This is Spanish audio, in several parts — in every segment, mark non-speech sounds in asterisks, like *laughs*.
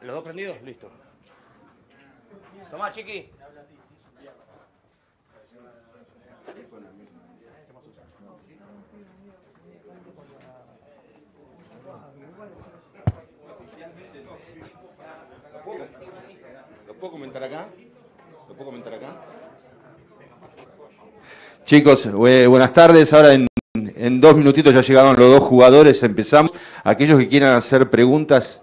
¿Los dos prendidos? Listo. Tomá, chiqui. ¿Lo puedo comentar acá? ¿Lo puedo comentar acá? Chicos, eh, buenas tardes. Ahora en dos minutitos ya llegaron los dos jugadores. Empezamos. Aquellos que quieran hacer preguntas,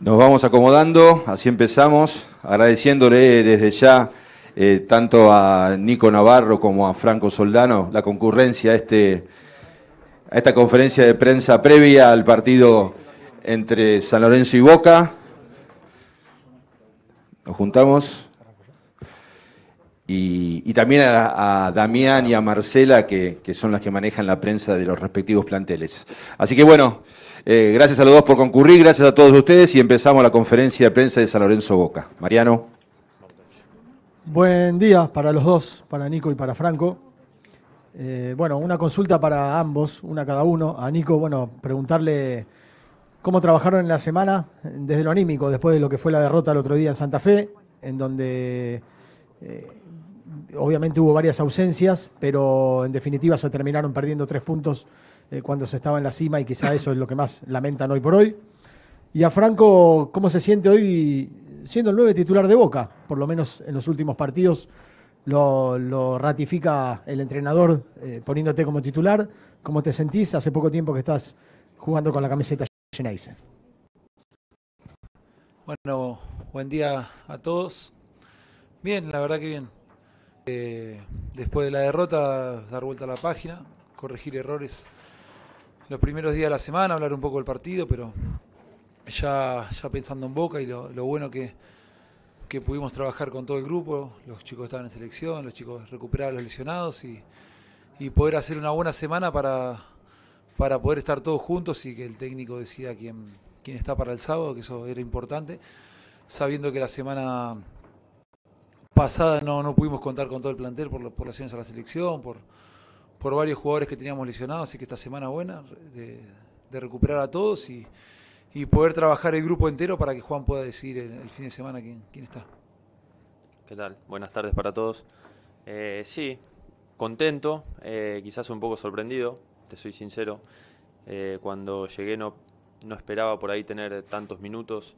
Nos vamos acomodando, así empezamos, agradeciéndole desde ya eh, tanto a Nico Navarro como a Franco Soldano la concurrencia a, este, a esta conferencia de prensa previa al partido entre San Lorenzo y Boca. Nos juntamos. Y, también a, Damián y a Marcela, que, son las que manejan la prensa de los respectivos planteles. Así que bueno, eh, gracias a los dos por concurrir, gracias a todos ustedes y empezamos la conferencia de prensa de San Lorenzo Boca. Mariano. Buen día para los dos, para Nico y para Franco. Eh, bueno, una consulta para ambos, una cada uno. A Nico, bueno, preguntarle cómo trabajaron en la semana desde lo anímico, después de lo que fue la derrota el otro día en Santa Fe, en donde eh, obviamente hubo varias ausencias, pero en definitiva se terminaron perdiendo tres puntos eh, cuando se estaba en la cima y quizá *laughs* eso es lo que más lamentan hoy por hoy. Y a Franco, ¿cómo se siente hoy siendo el nueve titular de Boca? Por lo menos en los últimos partidos lo, ratifica el entrenador eh, poniéndote como titular. ¿Cómo te sentís? Hace poco tiempo que estás jugando con la camiseta Geneise. Bueno, buen día a todos. Bien, la verdad que bien después de la derrota, dar vuelta a la página, corregir errores los primeros días de la semana, hablar un poco del partido, pero ya, ya pensando en Boca y lo, bueno que, pudimos trabajar con todo el grupo, los chicos estaban en selección, los chicos recuperaban los lesionados y, poder hacer una buena semana para, para poder estar todos juntos y que el técnico decida quién, quién está para el sábado, que eso era importante, sabiendo que la semana pasada no, no pudimos contar con todo el plantel por, por las a la selección, por, varios jugadores que teníamos lesionados, así que esta semana buena de, recuperar a todos y, poder trabajar el grupo entero para que Juan pueda decir el, fin de semana quién, está. ¿Qué tal? Buenas tardes para todos. Eh, sí, contento, eh, quizás un poco sorprendido, te soy sincero. Eh, cuando llegué no, no esperaba por ahí tener tantos minutos.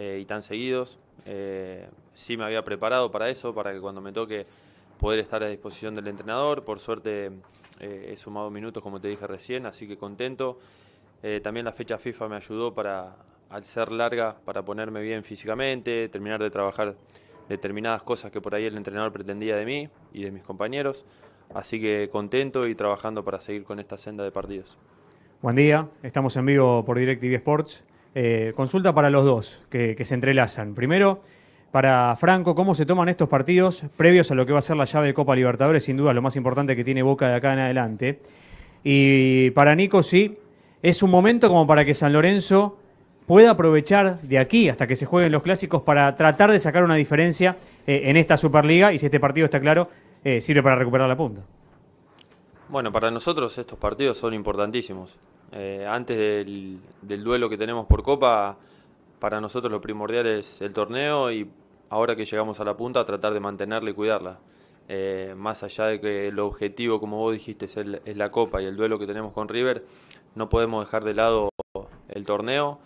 Eh, y tan seguidos. Eh, sí me había preparado para eso, para que cuando me toque poder estar a disposición del entrenador. Por suerte eh, he sumado minutos, como te dije recién, así que contento. también la fecha FIFA me ayudó para, al ser larga, para ponerme bien físicamente, terminar de trabajar determinadas cosas que por ahí el entrenador pretendía de mí y de mis compañeros. Así que contento y trabajando para seguir con esta senda de partidos. Buen día, estamos en vivo por DirecTV Sports. Eh, consulta para los dos que, se entrelazan. Primero, para Franco, ¿cómo se toman estos partidos previos a lo que va a ser la llave de Copa Libertadores? Sin duda, lo más importante que tiene Boca de acá en adelante. Y para Nico, sí, es un momento como para que San Lorenzo pueda aprovechar de aquí hasta que se jueguen los clásicos para tratar de sacar una diferencia eh, en esta Superliga y si este partido está claro, eh, sirve para recuperar la punta. Bueno, para nosotros estos partidos son importantísimos. Eh, antes del, duelo que tenemos por Copa, para nosotros lo primordial es el torneo y ahora que llegamos a la punta, tratar de mantenerla y cuidarla. Eh, más allá de que el objetivo, como vos dijiste, es, la Copa y el duelo que tenemos con River, no podemos dejar de lado el torneo.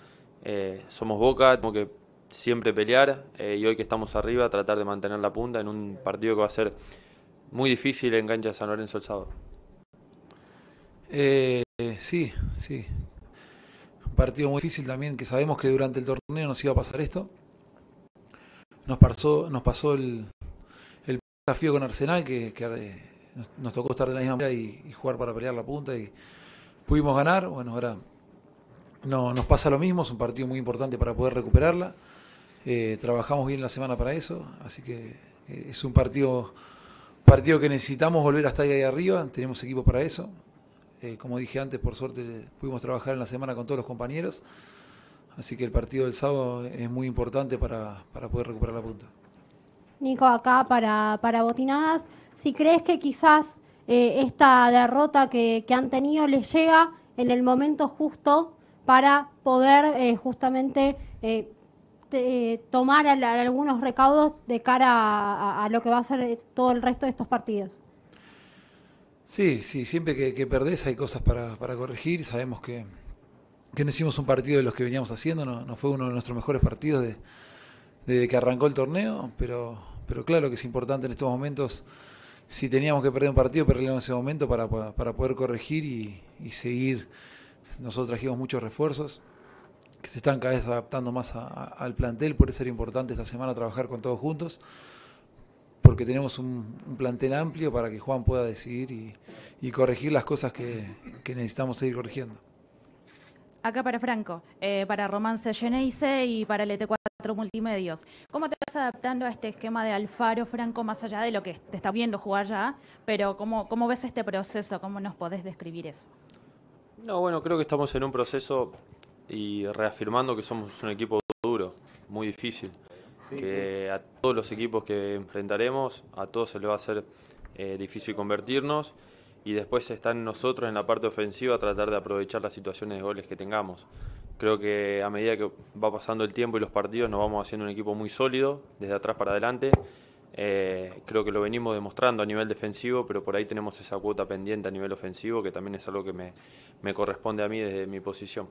Eh, somos Boca, tenemos que siempre pelear y hoy que estamos arriba, tratar de mantener la punta en un partido que va a ser muy difícil en cancha de San Lorenzo el sábado. Eh, sí, sí. Un partido muy difícil también, que sabemos que durante el torneo nos iba a pasar esto. Nos pasó, nos pasó el, desafío con Arsenal, que, eh, nos, tocó estar de la misma manera y, jugar para pelear la punta y pudimos ganar. Bueno, ahora no, nos pasa lo mismo, es un partido muy importante para poder recuperarla. Eh, trabajamos bien la semana para eso, así que eh, es un partido, partido que necesitamos volver hasta ahí arriba, tenemos equipo para eso. Eh, como dije antes, por suerte pudimos trabajar en la semana con todos los compañeros. Así que el partido del sábado es muy importante para, poder recuperar la punta. Nico, acá para, Botinadas, si crees que quizás eh, esta derrota que, han tenido les llega en el momento justo para poder eh, justamente tomar algunos recaudos de cara a lo que va a ser todo el resto de estos partidos. Sí, sí, siempre que, perdés hay cosas para, para corregir. Sabemos que, no hicimos un partido de los que veníamos haciendo, no, fue uno de nuestros mejores partidos desde que arrancó el torneo, pero, claro que es importante en estos momentos, si teníamos que perder un partido, perderlo en ese momento para, poder corregir y, seguir. Nosotros trajimos muchos refuerzos que se están cada vez adaptando más al plantel, puede ser importante esta semana trabajar con todos juntos porque tenemos un, plantel amplio para que Juan pueda decidir y, corregir las cosas que, necesitamos seguir corrigiendo. Acá para Franco, eh, para Romance Geneise y para el ET4 Multimedios. ¿Cómo te vas adaptando a este esquema de Alfaro, Franco, más allá de lo que te está viendo jugar ya? Pero ¿cómo, cómo ves este proceso? ¿Cómo nos podés describir eso? No, bueno, creo que estamos en un proceso y reafirmando que somos un equipo duro, muy difícil que a todos los equipos que enfrentaremos, a todos se les va a hacer eh, difícil convertirnos y después están nosotros en la parte ofensiva tratar de aprovechar las situaciones de goles que tengamos. Creo que a medida que va pasando el tiempo y los partidos nos vamos haciendo un equipo muy sólido, desde atrás para adelante. Eh, creo que lo venimos demostrando a nivel defensivo, pero por ahí tenemos esa cuota pendiente a nivel ofensivo, que también es algo que me, me corresponde a mí desde mi posición.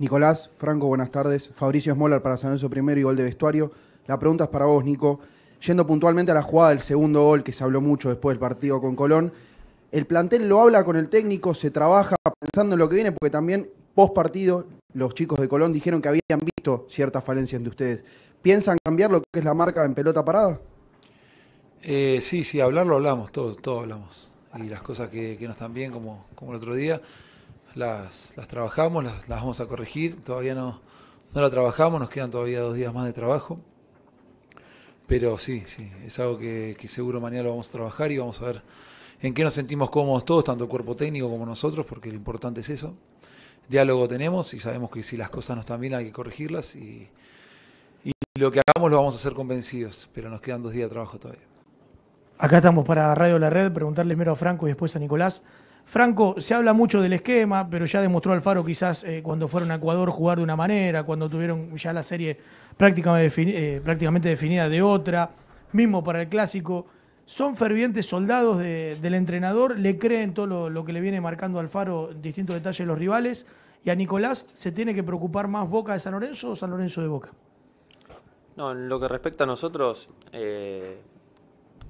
Nicolás, Franco, buenas tardes. Fabricio Smoller para San su I y gol de vestuario. La pregunta es para vos, Nico. Yendo puntualmente a la jugada del segundo gol, que se habló mucho después del partido con Colón, el plantel lo habla con el técnico, se trabaja pensando en lo que viene, porque también post partido los chicos de Colón dijeron que habían visto ciertas falencias de ustedes. ¿Piensan cambiar lo que es la marca en pelota parada? Eh, sí, sí, hablarlo hablamos, todos hablamos. Y las cosas que, que no están bien, como, como el otro día las, trabajamos, las, vamos a corregir, todavía no, no la trabajamos, nos quedan todavía dos días más de trabajo, pero sí, sí, es algo que, seguro mañana lo vamos a trabajar y vamos a ver en qué nos sentimos cómodos todos, tanto cuerpo técnico como nosotros, porque lo importante es eso. Diálogo tenemos y sabemos que si las cosas no están bien hay que corregirlas y, y lo que hagamos lo vamos a hacer convencidos, pero nos quedan dos días de trabajo todavía. Acá estamos para Radio La Red, preguntarle primero a Franco y después a Nicolás. Franco, se habla mucho del esquema, pero ya demostró Alfaro quizás eh, cuando fueron a Ecuador jugar de una manera, cuando tuvieron ya la serie prácticamente, eh, definida de otra, mismo para el clásico. ¿Son fervientes soldados del entrenador? ¿Le creen todo lo, que le viene marcando Alfaro, distintos detalles de los rivales? ¿Y a Nicolás se tiene que preocupar más Boca de San Lorenzo o San Lorenzo de Boca? No, en lo que respecta a nosotros, eh,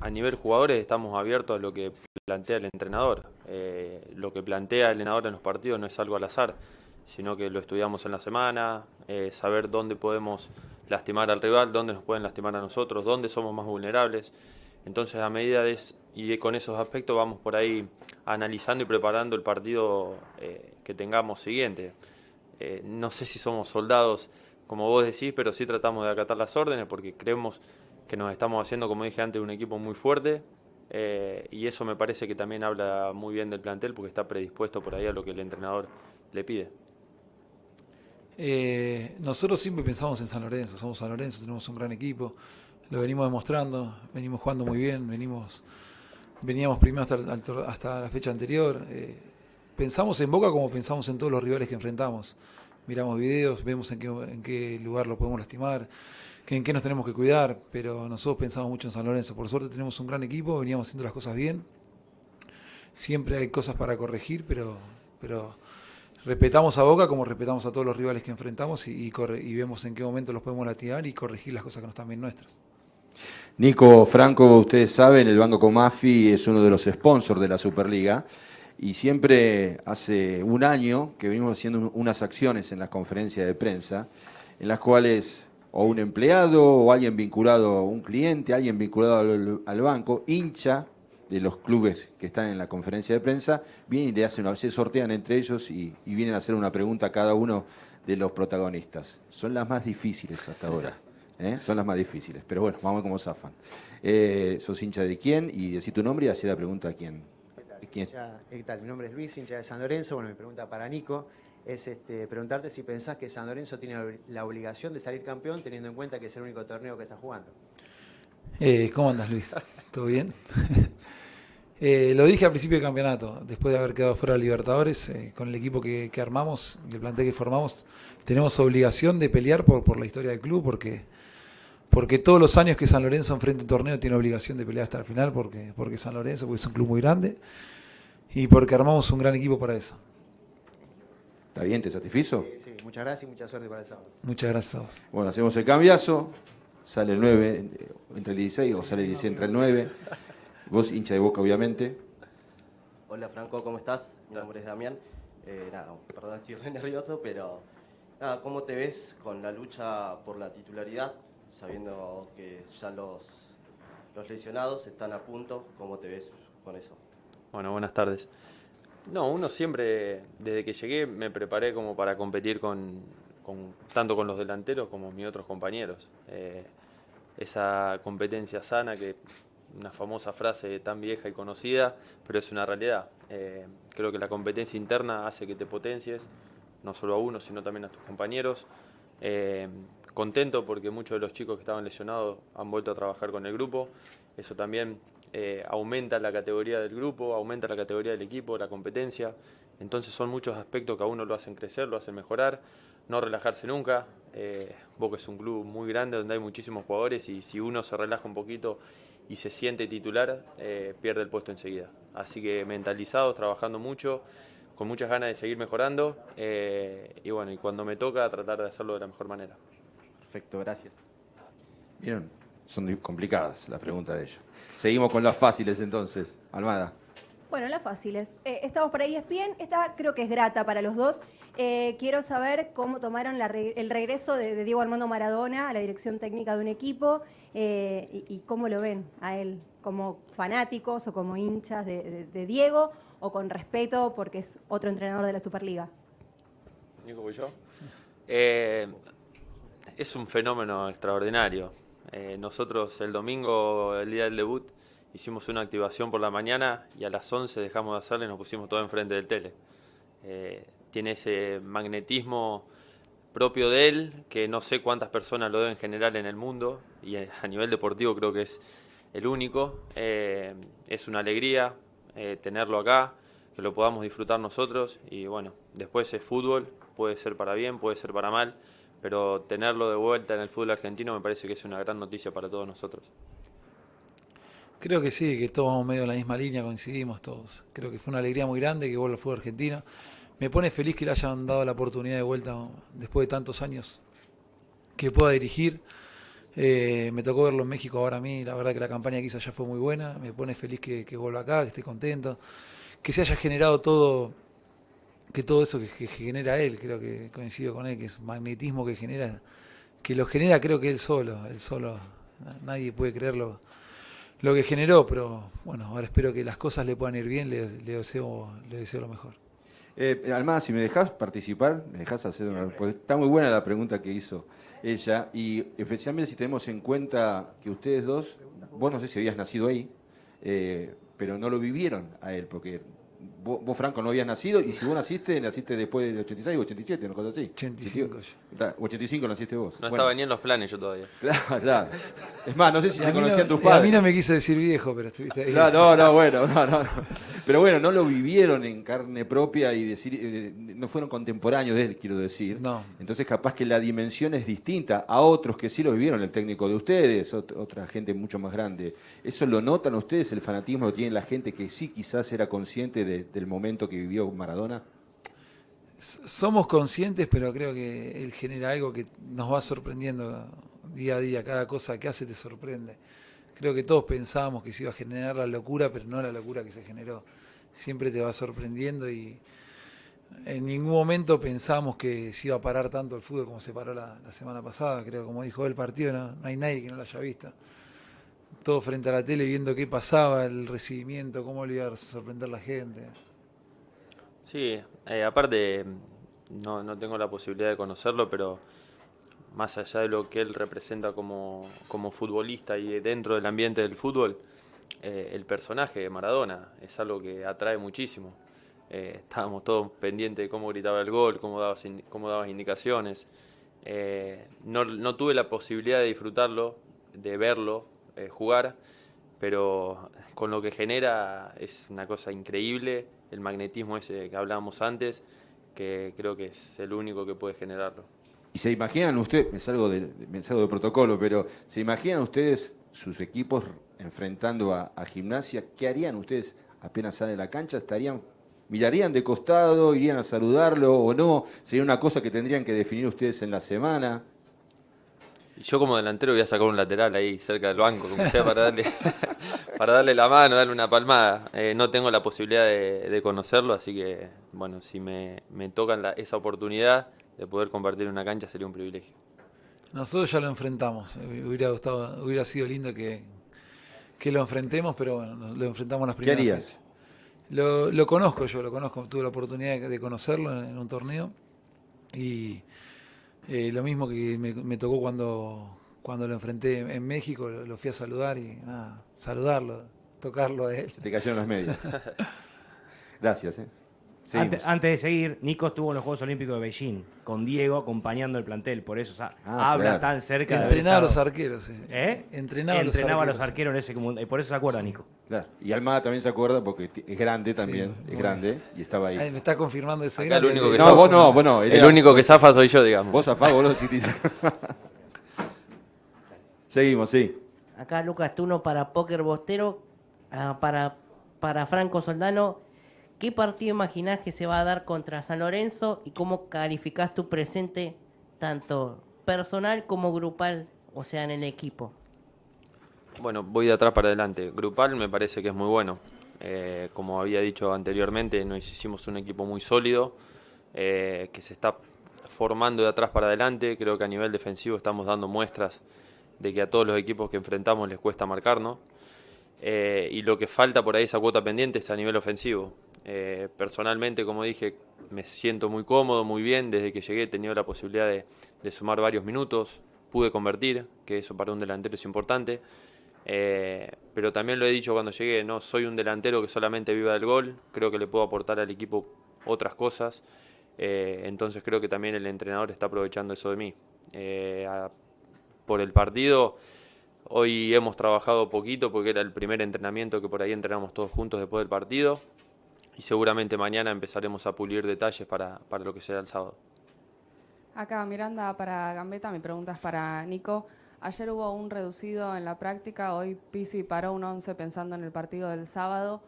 a nivel jugadores estamos abiertos a lo que plantea el entrenador. Eh, lo que plantea el entrenador en los partidos no es algo al azar, sino que lo estudiamos en la semana, eh, saber dónde podemos lastimar al rival, dónde nos pueden lastimar a nosotros, dónde somos más vulnerables. Entonces a medida de y con esos aspectos vamos por ahí analizando y preparando el partido eh, que tengamos siguiente. no sé si somos soldados, como vos decís, pero sí tratamos de acatar las órdenes porque creemos que nos estamos haciendo, como dije antes, un equipo muy fuerte. Eh, y eso me parece que también habla muy bien del plantel porque está predispuesto por ahí a lo que el entrenador le pide. Eh, nosotros siempre pensamos en San Lorenzo, somos San Lorenzo, tenemos un gran equipo, lo venimos demostrando, venimos jugando muy bien, venimos, veníamos primero hasta, la fecha anterior. Eh, pensamos en Boca como pensamos en todos los rivales que enfrentamos. Miramos videos, vemos en qué, en qué lugar lo podemos lastimar que en qué nos tenemos que cuidar, pero nosotros pensamos mucho en San Lorenzo. Por suerte tenemos un gran equipo, veníamos haciendo las cosas bien. Siempre hay cosas para corregir, pero, pero respetamos a Boca como respetamos a todos los rivales que enfrentamos y, vemos en qué momento los podemos latigar y corregir las cosas que no están bien nuestras. Nico Franco, ustedes saben, el Banco Comafi es uno de los sponsors de la Superliga y siempre hace un año que venimos haciendo unas acciones en las conferencias de prensa en las cuales o un empleado o alguien vinculado, un cliente, alguien vinculado al, banco, hincha de los clubes que están en la conferencia de prensa, vienen y le hacen una, se sortean entre ellos y, vienen a hacer una pregunta a cada uno de los protagonistas. Son las más difíciles hasta ahora. ¿eh? Son las más difíciles. Pero bueno, vamos a ver cómo zafan. Eh, ¿Sos hincha de quién? Y decir tu nombre y hacer la pregunta a quién. ¿Qué ¿Quién? ¿Qué tal? Mi nombre es Luis, hincha de San Lorenzo. Bueno, mi pregunta para Nico es este, preguntarte si pensás que San Lorenzo tiene la obligación de salir campeón teniendo en cuenta que es el único torneo que está jugando. Eh, ¿Cómo andas, Luis? ¿Todo bien? *laughs* Eh, lo dije al principio del campeonato, después de haber quedado fuera de Libertadores, eh, con el equipo que, armamos, el plantel que formamos, tenemos obligación de pelear por, la historia del club, porque, porque todos los años que San Lorenzo enfrenta un torneo tiene obligación de pelear hasta el final, porque, porque San Lorenzo, es un club muy grande, y porque armamos un gran equipo para eso. ¿Está bien? ¿Te satisfizo? Sí, muchas gracias y mucha suerte para el sábado. Muchas gracias a vos. Bueno, hacemos el cambiazo. Sale el 9 entre el 16 o sale el 16 entre el 9. Vos hincha de boca, obviamente. Hola Franco, ¿cómo estás? Mi nombre es Damián. Eh, nada, perdón, estoy re nervioso, pero nada, ¿cómo te ves con la lucha por la titularidad? Sabiendo que ya los, los lesionados están a punto, ¿cómo te ves con eso? Bueno, buenas tardes. No, uno siempre, desde que llegué, me preparé como para competir con, tanto con los delanteros como mis otros compañeros. Eh, esa competencia sana, que una famosa frase tan vieja y conocida, pero es una realidad. Eh, creo que la competencia interna hace que te potencies, no solo a uno, sino también a tus compañeros. Eh, contento porque muchos de los chicos que estaban lesionados han vuelto a trabajar con el grupo. Eso también eh, aumenta la categoría del grupo, aumenta la categoría del equipo, la competencia. Entonces son muchos aspectos que a uno lo hacen crecer, lo hacen mejorar, no relajarse nunca. Eh, Boca es un club muy grande donde hay muchísimos jugadores y si uno se relaja un poquito y se siente titular, eh, pierde el puesto enseguida. Así que mentalizados, trabajando mucho, con muchas ganas de seguir mejorando eh, y bueno, y cuando me toca tratar de hacerlo de la mejor manera. Perfecto, gracias son complicadas las preguntas de ellos. Seguimos con las fáciles entonces, Almada. Bueno, las fáciles. Eh, por estamos es bien. Esta creo que es grata para los dos. Eh, quiero saber cómo tomaron el regreso de, Diego Armando Maradona a la dirección técnica de un equipo eh, y, cómo lo ven a él, como fanáticos o como hinchas de, Diego o con respeto porque es otro entrenador de la Superliga. es un fenómeno extraordinario. Eh, nosotros el domingo, el día del debut, hicimos una activación por la mañana y a las 11 dejamos de hacerla y nos pusimos todo enfrente del tele. Eh, tiene ese magnetismo propio de él, que no sé cuántas personas lo deben generar en el mundo y eh, a nivel deportivo creo que es el único. es una alegría tenerlo acá, que lo podamos disfrutar nosotros y bueno, después es fútbol, puede ser para bien, puede ser para mal pero tenerlo de vuelta en el fútbol argentino me parece que es una gran noticia para todos nosotros. Creo que sí, que todos vamos medio en la misma línea, coincidimos todos. Creo que fue una alegría muy grande que vuelva al fútbol argentino. Me pone feliz que le hayan dado la oportunidad de vuelta después de tantos años que pueda dirigir. Eh, me tocó verlo en México ahora a mí, la verdad que la campaña quizá ya fue muy buena. Me pone feliz que, que vuelva acá, que esté contento, que se haya generado todo que todo eso que, genera él, creo que coincido con él, que es magnetismo que genera, que lo genera creo que él solo, él solo, nadie puede creerlo lo que generó, pero bueno, ahora espero que las cosas le puedan ir bien, le, deseo, le deseo lo mejor. Eh, Almada, si me dejas participar, me dejas hacer una respuesta. Está muy buena la pregunta que hizo ella, y especialmente si tenemos en cuenta que ustedes dos, vos no sé si habías nacido ahí, eh, pero no lo vivieron a él, porque vos, Franco, no habías nacido y si vos naciste, naciste después del 86 o 87, una cosa así. 85. 85 naciste vos. No estaba ni en los planes yo todavía. Claro, claro. Es más, no sé si se conocían tus padres. A mí no me quiso decir viejo, pero estuviste ahí. No, no, bueno, no, no. Pero bueno, no lo vivieron en carne propia y decir, eh, no fueron contemporáneos de él, quiero decir. No. Entonces capaz que la dimensión es distinta a otros que sí lo vivieron, el técnico de ustedes, otra gente mucho más grande. ¿Eso lo notan ustedes, el fanatismo lo tiene la gente que sí quizás era consciente de el momento que vivió Maradona? Somos conscientes, pero creo que él genera algo que nos va sorprendiendo día a día. Cada cosa que hace te sorprende. Creo que todos pensábamos que se iba a generar la locura, pero no la locura que se generó. Siempre te va sorprendiendo y en ningún momento pensamos que se iba a parar tanto el fútbol como se paró la, semana pasada. Creo, como dijo el partido, no, hay nadie que no lo haya visto todo frente a la tele viendo qué pasaba, el recibimiento, cómo le iba a sorprender la gente. Sí, eh, aparte no, no, tengo la posibilidad de conocerlo, pero más allá de lo que él representa como, como futbolista y dentro del ambiente del fútbol, eh, el personaje de Maradona es algo que atrae muchísimo. Eh, estábamos todos pendientes de cómo gritaba el gol, cómo daba, cómo indicaciones. No, no, tuve la posibilidad de disfrutarlo, de verlo jugar, pero con lo que genera es una cosa increíble el magnetismo ese que hablábamos antes, que creo que es el único que puede generarlo. ¿Y se imaginan ustedes, me salgo de, protocolo, pero se imaginan ustedes sus equipos enfrentando a, gimnasia? ¿Qué harían ustedes apenas salen de la cancha? ¿Estarían mirarían de costado, irían a saludarlo o no? ¿Sería una cosa que tendrían que definir ustedes en la semana? Yo como delantero voy a sacar un lateral ahí cerca del banco, como sea, para darle, *laughs* para darle la mano, darle una palmada. Eh, no tengo la posibilidad de, conocerlo, así que, bueno, si me, toca tocan esa oportunidad de poder compartir una cancha sería un privilegio. Nosotros ya lo enfrentamos. Eh, hubiera, gustado, hubiera sido lindo que, lo enfrentemos, pero bueno, lo enfrentamos las primeras. Lo, conozco yo, lo conozco. Tuve la oportunidad de conocerlo en, un torneo y eh, lo mismo que me tocó cuando, cuando lo enfrenté en México, lo, fui a saludar y nada, saludarlo, tocarlo a él. Se te cayeron las medias. *laughs* Gracias. ¿eh? Antes, de seguir, Nico estuvo en los Juegos Olímpicos de Beijing, con Diego acompañando el plantel, por eso ah, habla tan cerca. ¿Eh? Entrenaba a los arqueros. ¿Eh? Entrenaba, los arqueros, a los arqueros en ese mundo, y por eso se acuerda, Nico. Claro. Y Almada también se acuerda porque es grande también, es grande, y estaba ahí. me está confirmando ese El único que no, zafa, no, El único que zafa soy yo, digamos. Vos zafás, vos lo *laughs* Seguimos, sí. Acá Lucas Tuno para Póker Bostero, ah, para, para Franco Soldano. ¿Qué partido imaginás que se va a dar contra San Lorenzo y cómo calificás tu presente tanto personal como grupal, o sea, en el equipo? Bueno, voy de atrás para adelante. Grupal me parece que es muy bueno. Eh, como había dicho anteriormente, nos hicimos un equipo muy sólido, eh, que se está formando de atrás para adelante. Creo que a nivel defensivo estamos dando muestras de que a todos los equipos que enfrentamos les cuesta marcarnos. Eh, y lo que falta por ahí esa cuota pendiente es a nivel ofensivo. Eh, personalmente, como dije, me siento muy cómodo, muy bien. Desde que llegué he tenido la posibilidad de, sumar varios minutos. Pude convertir, que eso para un delantero es importante. Eh, pero también lo he dicho cuando llegué, no soy un delantero que solamente viva del gol. Creo que le puedo aportar al equipo otras cosas. entonces creo que también el entrenador está aprovechando eso de mí por el partido. Hoy hemos trabajado poquito porque era el primer entrenamiento que por ahí entrenamos todos juntos después del partido. Y seguramente mañana empezaremos a pulir detalles para, para lo que será el sábado. Acá Miranda para Gambeta mi pregunta es para Nico. Ayer hubo un reducido en la práctica, hoy Pisi paró un 11 pensando en el partido del sábado.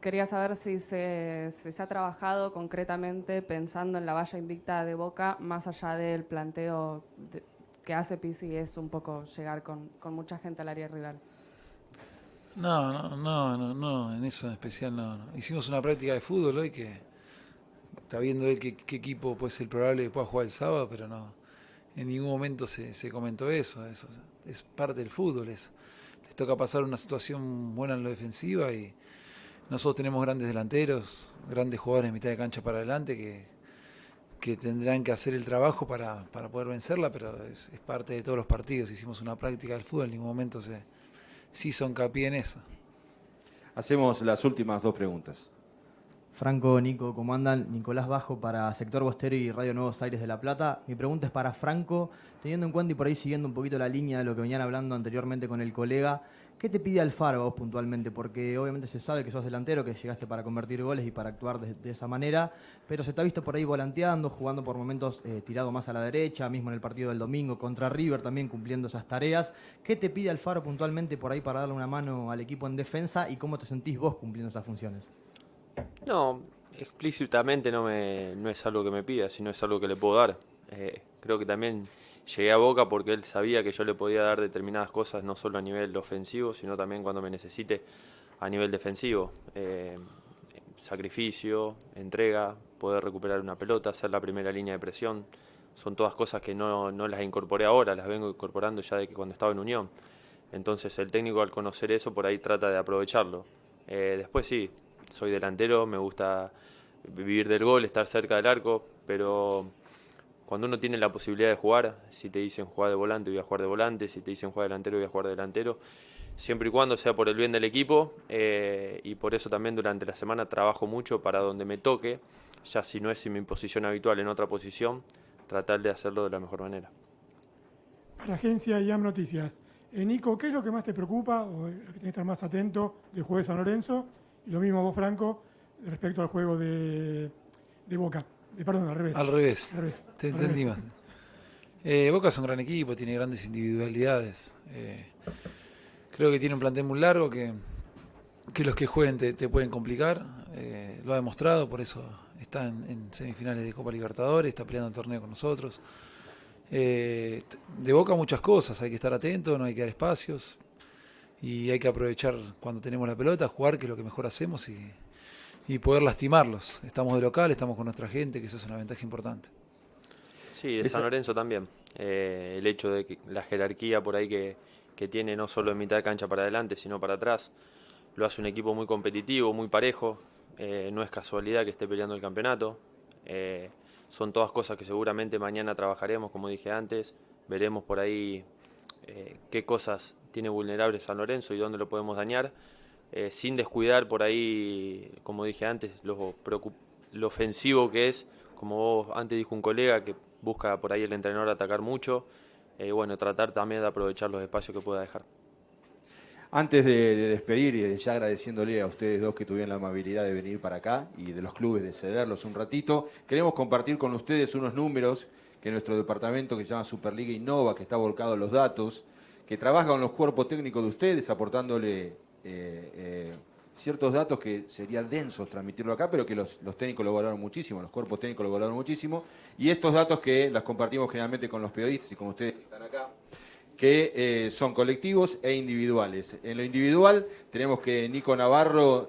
Quería saber si se, se, ha trabajado concretamente pensando en la valla invicta de Boca, más allá del planteo de, que hace Pisi es un poco llegar con, con mucha gente al área rival. No, no, no, no, no, en eso en especial no, Hicimos una práctica de fútbol hoy que está viendo él qué, equipo pues el probable que pueda jugar el sábado, pero no, en ningún momento se, se comentó eso, eso es parte del fútbol, eso. Les toca pasar una situación buena en lo defensiva y nosotros tenemos grandes delanteros, grandes jugadores en mitad de cancha para adelante que que tendrán que hacer el trabajo para, para poder vencerla, pero es, parte de todos los partidos. Hicimos una práctica del fútbol, en ningún momento se hizo son en eso. Hacemos las últimas dos preguntas. Franco, Nico, ¿cómo andan? Nicolás Bajo para Sector Bostero y Radio Nuevos Aires de La Plata. Mi pregunta es para Franco, teniendo en cuenta y por ahí siguiendo un poquito la línea de lo que venían hablando anteriormente con el colega, ¿Qué te pide Alfaro vos puntualmente? Porque obviamente se sabe que sos delantero, que llegaste para convertir goles y para actuar de, esa manera, pero se te ha visto por ahí volanteando, jugando por momentos eh, tirado más a la derecha, mismo en el partido del domingo contra River también cumpliendo esas tareas. ¿Qué te pide Alfaro puntualmente por ahí para darle una mano al equipo en defensa y cómo te sentís vos cumpliendo esas funciones? No, explícitamente no, me, no es algo que me pida, sino es algo que le puedo dar. Eh, creo que también llegué a Boca porque él sabía que yo le podía dar determinadas cosas, no solo a nivel ofensivo, sino también cuando me necesite a nivel defensivo. Eh, sacrificio, entrega, poder recuperar una pelota, hacer la primera línea de presión. Son todas cosas que no, las incorporé ahora, las vengo incorporando ya de que cuando estaba en Unión. Entonces el técnico al conocer eso por ahí trata de aprovecharlo. Eh, después sí, soy delantero, me gusta vivir del gol, estar cerca del arco, pero cuando uno tiene la posibilidad de jugar, si te dicen jugar de volante, voy a jugar de volante, si te dicen jugar delantero, voy a jugar delantero, siempre y cuando sea por el bien del equipo, eh, y por eso también durante la semana trabajo mucho para donde me toque, ya si no es en mi posición habitual en otra posición, tratar de hacerlo de la mejor manera. Para Agencia IAM Noticias, eh, Nico, ¿qué es lo que más te preocupa o lo que tienes que estar más atento del juego de San Lorenzo? Y lo mismo vos, Franco, respecto al juego de Boca. Eh, perdón, al revés. Al revés. Te entendí más. Eh, Boca es un gran equipo, tiene grandes individualidades. Eh, creo que tiene un plantel muy largo que, los que jueguen te, pueden complicar. lo ha demostrado, por eso está en, en, semifinales de Copa Libertadores, está peleando el torneo con nosotros. de Boca muchas cosas, hay que estar atento, no hay que dar espacios y hay que aprovechar cuando tenemos la pelota, jugar, que es lo que mejor hacemos y y poder lastimarlos. Estamos de local, estamos con nuestra gente, que esa es una ventaja importante. Sí, de San Lorenzo también. Eh, el hecho de que la jerarquía por ahí que, tiene, no solo en mitad de cancha para adelante, sino para atrás, lo hace un equipo muy competitivo, muy parejo. Eh, no es casualidad que esté peleando el campeonato. Eh, son todas cosas que seguramente mañana trabajaremos, como dije antes. Veremos por ahí qué cosas tiene vulnerable San Lorenzo y dónde lo podemos dañar. Eh, sin descuidar por ahí, como dije antes, lo, ofensivo que es, como antes dijo un colega, que busca por ahí el entrenador atacar mucho, eh, bueno, tratar también de aprovechar los espacios que pueda dejar. Antes de, de, despedir y ya agradeciéndole a ustedes dos que tuvieron la amabilidad de venir para acá y de los clubes de cederlos un ratito, queremos compartir con ustedes unos números que nuestro departamento que se llama Superliga Innova, que está volcado a los datos, que trabaja con los cuerpos técnicos de ustedes, aportándole eh, eh, ciertos datos que sería denso transmitirlo acá, pero que los, técnicos lo valoraron muchísimo, los cuerpos técnicos lo valoraron muchísimo, y estos datos que las compartimos generalmente con los periodistas y con ustedes que están acá, que eh, son colectivos e individuales. En lo individual tenemos que Nico Navarro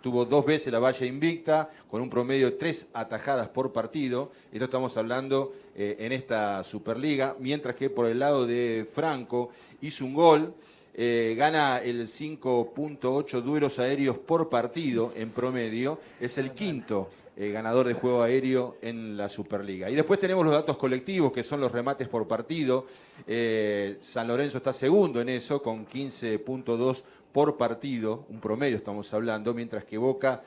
tuvo dos veces la valla invicta con un promedio de tres atajadas por partido. Esto estamos hablando en esta Superliga, mientras que por el lado de Franco hizo un gol. Eh, gana el 5.8 duelos aéreos por partido en promedio, es el quinto eh, ganador de juego aéreo en la Superliga. Y después tenemos los datos colectivos, que son los remates por partido. Eh, San Lorenzo está segundo en eso, con 15.2 por partido, un promedio estamos hablando, mientras que Boca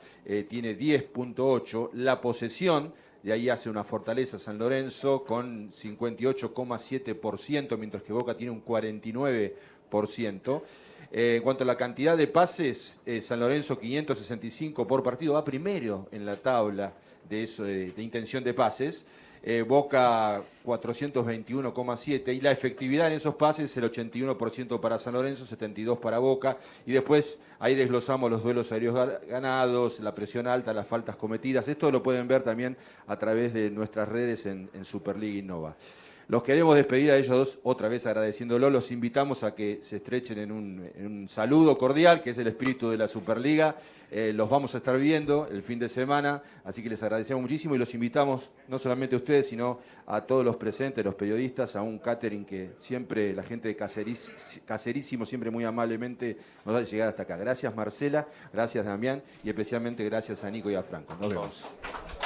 tiene 10.8. La posesión, de ahí hace una fortaleza San Lorenzo, con 58,7%, mientras que Boca tiene un 49% eh, en cuanto a la cantidad de pases, eh, San Lorenzo 565 por partido va primero en la tabla de, de, intención de pases. Eh, Boca 421,7 y la efectividad en esos pases es el 81% para San Lorenzo, 72 para Boca y después ahí desglosamos los duelos aéreos ganados, la presión alta, las faltas cometidas. Esto lo pueden ver también a través de nuestras redes en, en Superliga Innova. Los queremos despedir a ellos dos otra vez agradeciéndolo. Los invitamos a que se estrechen en un, saludo cordial, que es el espíritu de la Superliga. Eh, los vamos a estar viendo el fin de semana, así que les agradecemos muchísimo y los invitamos, no solamente a ustedes, sino a todos los presentes, los periodistas, a un catering que siempre la gente de Cacerísimo siempre muy amablemente nos ha llegado hasta acá. Gracias Marcela, gracias Damián y especialmente gracias a Nico y a Franco. Nos vemos.